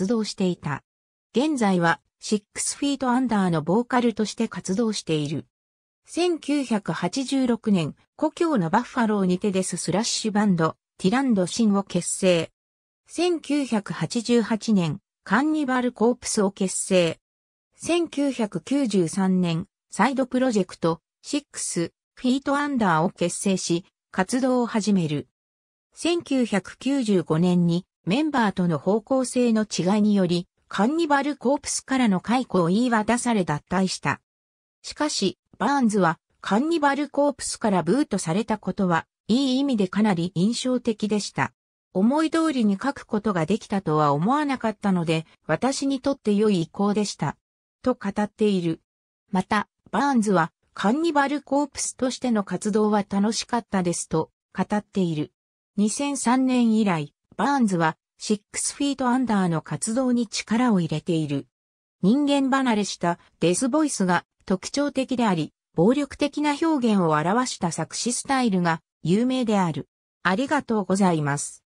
活動していた。現在は、スフィートアンダーのボーカルとして活動している。1986年、故郷のバッファローにてデススラッシュバンド、ティランドシンを結成。1988年、カンニバルコープスを結成。1993年、サイドプロジェクト、シックス、フィートアンダーを結成し、活動を始める。1995年にメンバーとの方向性の違いにより、カンニバルコープスからの解雇を言い渡され脱退した。しかし、バーンズは、カンニバルコープスからブートされたことは、いい意味でかなり印象的でした。思い通りに書くことができたとは思わなかったので、私にとって良い意向でした。と語っている。また、バーンズは、カンニバルコープスとしての活動は楽しかったですと、語っている。2003年以来、バーンズは、シックスフィートアンダーの活動に力を入れている。人間離れしたデスボイスが特徴的であり、暴力的な表現を表した作詞スタイルが有名である。ありがとうございます。